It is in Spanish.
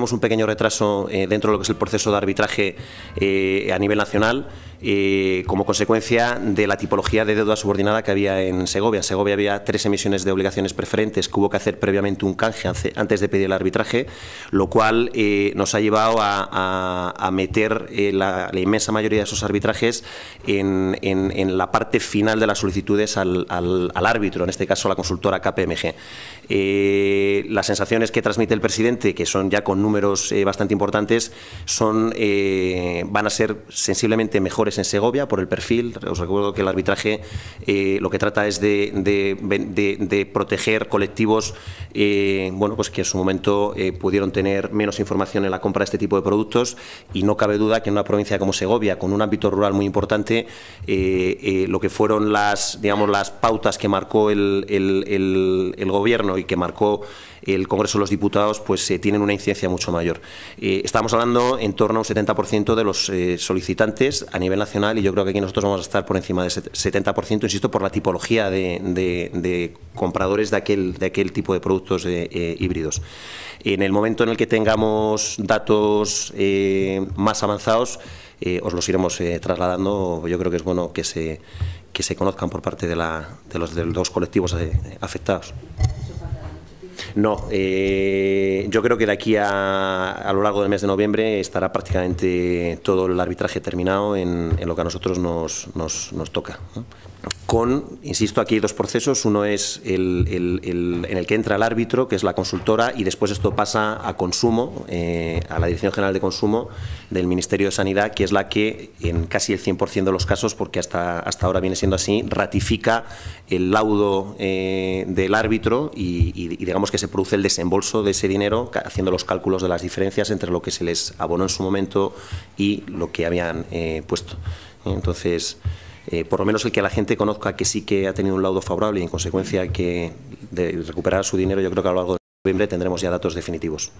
tenemos un pequeño retraso eh, dentro de lo que es el proceso de arbitraje eh, a nivel nacional. Eh, como consecuencia de la tipología de deuda subordinada que había en Segovia. En Segovia había tres emisiones de obligaciones preferentes que hubo que hacer previamente un canje antes de pedir el arbitraje, lo cual eh, nos ha llevado a, meter eh, la, inmensa mayoría de esos arbitrajes en, la parte final de las solicitudes al, árbitro, en este caso la consultora KPMG. las sensaciones que transmite el presidente, que son ya con números bastante importantes, son, van a ser sensiblemente mejores en Segovia por el perfil. Os recuerdo que el arbitraje eh, lo que trata es de, proteger colectivos eh, bueno, pues que en su momento eh, pudieron tener menos información en la compra de este tipo de productos y no cabe duda que en una provincia como Segovia, con un ámbito rural muy importante, lo que fueron las, digamos, las pautas que marcó el, gobierno y que marcó el Congreso de los Diputados pues tienen una incidencia mucho mayor. estamos hablando en torno a un 70% de los solicitantes a nivel nacional y yo creo que aquí nosotros vamos a estar por encima del 70%, insisto, por la tipología de, compradores de aquel, de aquel tipo de productos eh, eh, híbridos. En el momento en el que tengamos datos eh, más avanzados, os los iremos trasladando. Yo creo que es bueno que se, que se conozcan por parte de, la, de los, de los colectivos afectados. No, eh, yo creo que de aquí a, a, lo largo del mes de noviembre estará prácticamente todo el arbitraje terminado en, lo que a nosotros nos, nos, nos toca con, insisto, aquí hay dos procesos. Uno es el, en el que entra el árbitro, que es la consultora, y después esto pasa a consumo, eh, a la Dirección General de Consumo del Ministerio de Sanidad, que es la que en casi el 100% de los casos, porque hasta, hasta ahora viene siendo así, ratifica el laudo eh, del árbitro y, digamos que se produce el desembolso de ese dinero, haciendo los cálculos de las diferencias entre lo que se les abonó en su momento y lo que habían eh, puesto. Entonces, eh, por lo menos el que la gente conozca que sí que ha tenido un laudo favorable y en consecuencia que de recuperar su dinero, yo creo que a lo largo de noviembre tendremos ya datos definitivos.